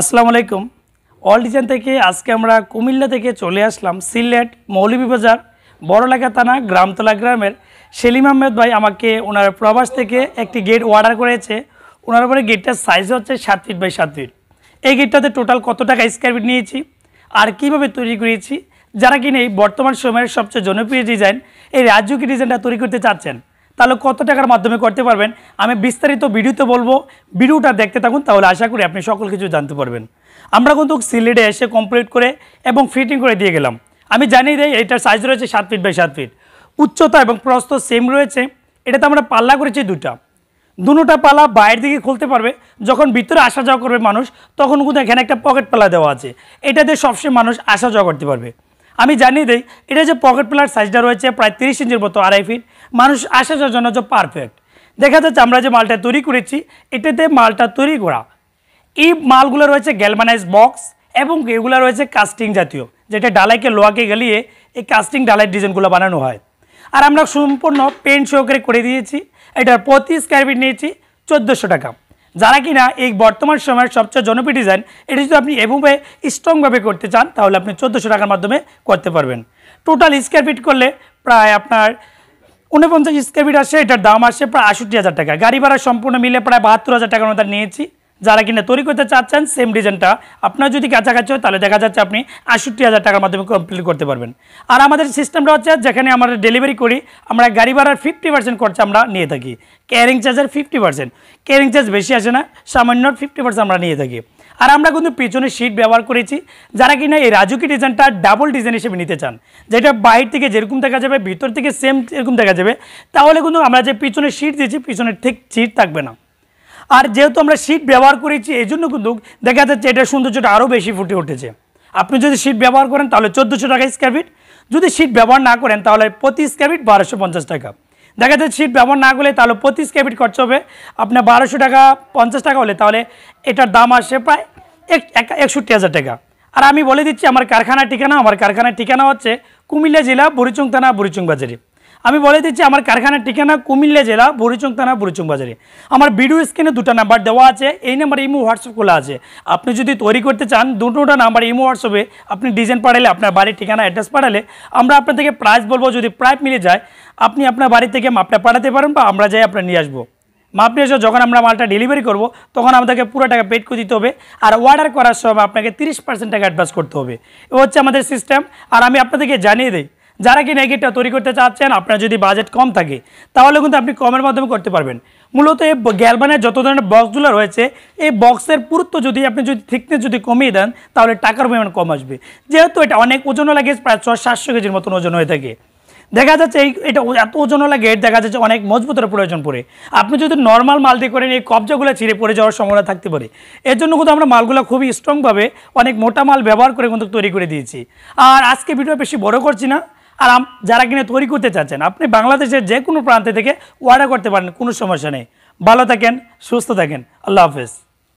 আসসালামু আলাইকুম all design থেকে আজকে আমরা কুমিল্লা থেকে চলে আসলাম সিলেট মৌলভীবাজার বড়লাগা থানা গ্রামতলা গ্রামের সেলিম আহমেদ ভাই আমাকে ওনার প্রবাস থেকে একটি গেট অর্ডার করেছে ওনার উপরে গেটটার সাইজ হচ্ছে সাত ফিট বাই সাত ফিট এই গেটটাতে টোটাল কত টাকা স্কোয়ার ফিট নিয়েছি আর কিভাবে তৈরি করেছি যারা কিনে বর্তমান সময়ের সবচেয়ে জনপ্রিয় ডিজাইন এই রাজ্যকী ডিজাইনটা তৈরি করতে চাচ্ছেন তাহলে কত টাকার মাধ্যমে করতে পারবেন আমি বিস্তারিত ভিডিওতে বলবো ভিডিওটা দেখতে থাকুন তাহলে আশা করি আপনি সকল কিছু জানতে পারবেন আমরা কিন্তু সিলেটে এসে কমপ্লিট করে এবং ফিটিং করে দিয়ে গেলাম আমি জানিয়ে দিই এটার সাইজ রয়েছে সাত ফিট বাই সাত ফিট উচ্চতা এবং প্রস্ত সেম রয়েছে এটাতে আমরা পাল্লা করেছি দুটা দুটা পালা বাইরের দিকে খুলতে পারবে যখন ভিতরে আসা যাওয়া করবে মানুষ তখন কিন্তু এখানে একটা পকেট পালা দেওয়া আছে এটাতে সবসময় মানুষ আসা যাওয়া করতে পারবে আমি জানিয়ে দিই এটা যে পকেট প্লার সাইজটা রয়েছে প্রায় তিরিশ ইঞ্চির মতো আড়াই ফিট মানুষ আসা যাওয়ার জন্য যে পারফেক্ট দেখা যাচ্ছে আমরা যে মালটা তৈরি করেছি এটাতে মালটা তৈরি করা এই মালগুলো রয়েছে গ্যালমানাইজ বক্স এবং এগুলো রয়েছে কাস্টিং জাতীয় যেটা ডালাইকে লোয়াকে গেলিয়ে এই কাস্টিং ডালাই ডিজাইনগুলো বানানো হয় আর আমরা সম্পূর্ণ পেন্ট সহকারে করে দিয়েছি এটার প্রতি স্কোয়ার ফিট নিয়েছি চোদ্দোশো টাকা যারা কিনা এই বর্তমান সময়ের সবচেয়ে জনপ্রিয় ডিজাইন এটি যদি আপনি এভাবে স্ট্রংভাবে করতে চান তাহলে আপনি চোদ্দোশো টাকার মাধ্যমে করতে পারবেন টোটাল স্কোয়ার ফিট করলে প্রায় আপনার উনপঞ্চাশ স্কোয়ার ফিট আসে এটার দাম আসে প্রায় আষট্টি হাজার টাকা গাড়ি ভাড়া সম্পূর্ণ মিলে প্রায় বাহাত্তর হাজার টাকার মতো নিয়েছি যারা কিনা তৈরি করতে চাচ্ছেন সেম ডিজাইনটা আপনার যদি কাছাকাছি হয় তাহলে দেখা যাচ্ছে আপনি আষট্টি হাজার টাকার মাধ্যমে কমপ্লিট করতে পারবেন আর আমাদের সিস্টেমটা হচ্ছে যেখানে আমরা ডেলিভারি করি আমরা গাড়ি ভাড়ার ফিফটি পার্সেন্ট খরচা আমরা নিয়ে থাকি ক্যারিং চার্জের ফিফটি পার্সেন্ট ক্যারিং চার্জ বেশি আসে না সামান্য ফিফটি পার্সেন্ট আমরা নিয়ে থাকি আর আমরা কিন্তু পিছনে সিট ব্যবহার করেছি যারা কিনা এই রাজুকি ডিজাইনটা ডাবল ডিজাইন হিসেবে নিতে চান যেটা বাইর থেকে যেরকম দেখা যাবে ভিতর থেকে সেম এরকম দেখা যাবে তাহলে কিন্তু আমরা যে পিছনে সিট দিয়েছি পিছনে ঠিক সিট থাকবে না আর যেহেতু আমরা শীত ব্যবহার করেছি এই জন্য কিন্তু দেখা যাচ্ছে এটার সৌন্দর্যটা আরও বেশি ফুটে উঠেছে আপনি যদি শীত ব্যবহার করেন তাহলে চোদ্দোশো টাকা স্কোয়ার ফিট যদি শীত ব্যবহার না করেন তাহলে প্রতি স্কোয়ার ফিট বারোশো পঞ্চাশ টাকা দেখা যাচ্ছে শীত ব্যবহার না করলে তাহলে প্রতি স্কোয়ার ফিট খরচ হবে আপনার বারোশো টাকা পঞ্চাশ টাকা হলে তাহলে এটার দাম আসে প্রায় একষট্টি হাজার টাকা আর আমি বলে দিচ্ছি আমার কারখানার ঠিকানা আমার কারখানার ঠিকানা হচ্ছে কুমিল্লা জেলা বুড়িচং থানা বুড়িচং বাজারে আমি বলে দিচ্ছি আমার কারখানার ঠিকানা কুমিল্লা জেলা বুড়িচং থানা বুড়িচং বাজারে আমার ভিডিও স্ক্রিনে দুটো নাম্বার দেওয়া আছে এই নাম্বারে ইমো হোয়াটসঅ্যাপ খোলা আছে আপনি যদি তৈরি করতে চান দুটোটা নাম্বার ইমো হোয়াটসঅ্যাপে আপনি ডিজাইন পাঠালে আপনার বাড়ির ঠিকানা অ্যাড্রেস পাঠালে আমরা আপনার থেকে প্রাইস বলবো যদি প্রাইস মিলে যায় আপনি আপনার বাড়ি থেকে মাপটা পাঠাতে পারেন বা আমরা যাই আপনার নিয়ে আসবো মাপ নিয়ে যখন আমরা মালটা ডেলিভারি করব তখন আমাদেরকে পুরো টাকা পেড করে দিতে হবে আর অর্ডার করার সময় আপনাকে তিরিশ পার্সেন্ট টাকা অ্যাডভান্স করতে হবে এ হচ্ছে আমাদের সিস্টেম আর আমি আপনাদেরকে জানিয়ে দিই যারা কি নেগেটটা তৈরি করতে চাচ্ছেন আপনার যদি বাজেট কম থাকে তাহলে কিন্তু আপনি কমের মাধ্যমে করতে পারবেন মূলত এই গ্যালবানের যত ধরনের বক্সগুলো রয়েছে এই বক্সের পুরুত্ব যদি আপনি যদি থিকনেস যদি কমিয়ে দেন তাহলে টাকার পরিমাণ কম আসবে যেহেতু এটা অনেক ওজন লাগে প্রায় ছয় সাতশো কেজির মতন ওজন হয়ে থাকে দেখা যাচ্ছে এই এটা এত ওজনওয়ালা গেট দেখা যাচ্ছে অনেক মজবুতের প্রয়োজন পড়ে আপনি যদি নর্মাল মাল দিয়ে করেন এই কবজাগুলো ছিঁড়ে পড়ে যাওয়ার সম্ভাবনা থাকতে পারে এর জন্য কিন্তু আমরা মালগুলো খুবই স্ট্রংভাবে অনেক মোটা মাল ব্যবহার করে কিন্তু তৈরি করে দিয়েছি আর আজকে ভিডিও বেশি বড় করছি না আর যারা কিনে তৈরি করতে চাচ্ছেন আপনি বাংলাদেশের যে কোনো প্রান্তে থেকে অর্ডার করতে পারেন কোনো সমস্যা নেই ভালো থাকেন সুস্থ থাকেন আল্লাহ হাফেজ